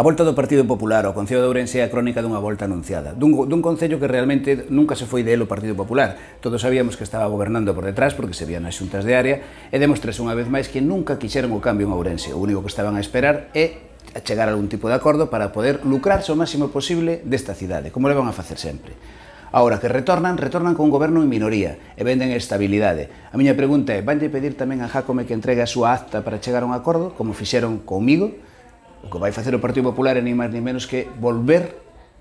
A volta do Partido Popular ao Concello de Ourense é a crónica dunha volta anunciada, dun, dun concello que realmente nunca se foi el o Partido Popular. Todos sabíamos que estaba gobernando por detrás porque se vían as xuntas de área e demostrase unha vez máis que nunca quixeron o cambio en Ourense. O único que estaban a esperar é a chegar a algún tipo de acordo para poder lucrarse o máximo posible desta cidade, como le van a facer sempre. Ahora que retornan, retornan con goberno en minoría e venden estabilidade. A miña pregunta é, vanlle pedir tamén a Jacome que entregue a súa acta para chegar a un acordo, como fixeron comigo? O que vai facer o Partido Popular é ni máis ni menos que volver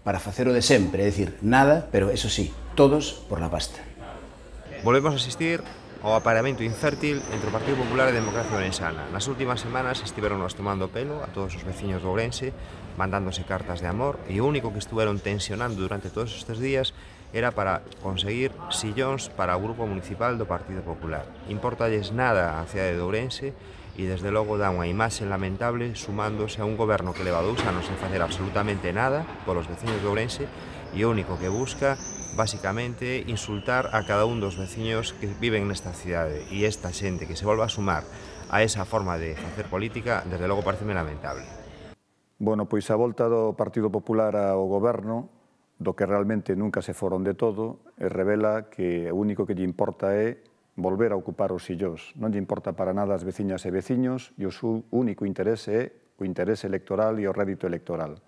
para facer o de sempre, é dicir, nada, pero eso sí, todos por la pasta. Volvemos a asistir ao aparamento infértil entre o Partido Popular e a Democracia Orensana. Nas últimas semanas estiveron nos tomando pelo a todos os veciños do Ourense, mandándose cartas de amor, e o único que estiveron tensionando durante todos estes días era para conseguir sillóns para o Grupo Municipal do Partido Popular. Importalles nada a cidade de Ourense, e desde logo dá unha imaxe lamentable sumándose a un goberno que leva dous anos sen facer absolutamente nada polos veciños de Ourense e o único que busca basicamente insultar a cada un dos veciños que viven nesta cidade e esta xente que se volva a sumar a esa forma de facer política desde logo pareceme lamentable. Bueno, pois a volta do Partido Popular ao goberno do que realmente nunca se foron de todo, e revela que o único que lle importa é volver a ocupar os sillóns. Non lle importa para nada as veciñas e veciños e o seu único interese é o interese electoral e o rédito electoral.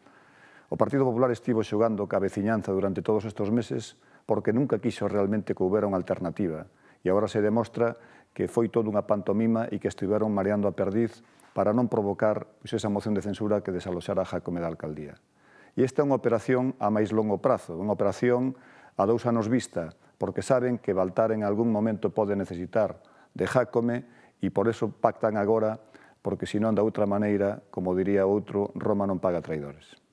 O Partido Popular estivo xogando ca veciñanza durante todos estes meses porque nunca quiso realmente que houbera unha alternativa e agora se demostra que foi toda unha pantomima e que estiveron mareando a perdiz para non provocar pois, esa moción de censura que desaloxara a Jacome da Alcaldía. E esta é unha operación a máis longo prazo, unha operación a dous anos vista, porque saben que Baltar en algún momento puede necesitar de Jácome y por eso pactan agora, porque si no, anda otra manera, como diría otro, Roma no paga traidores.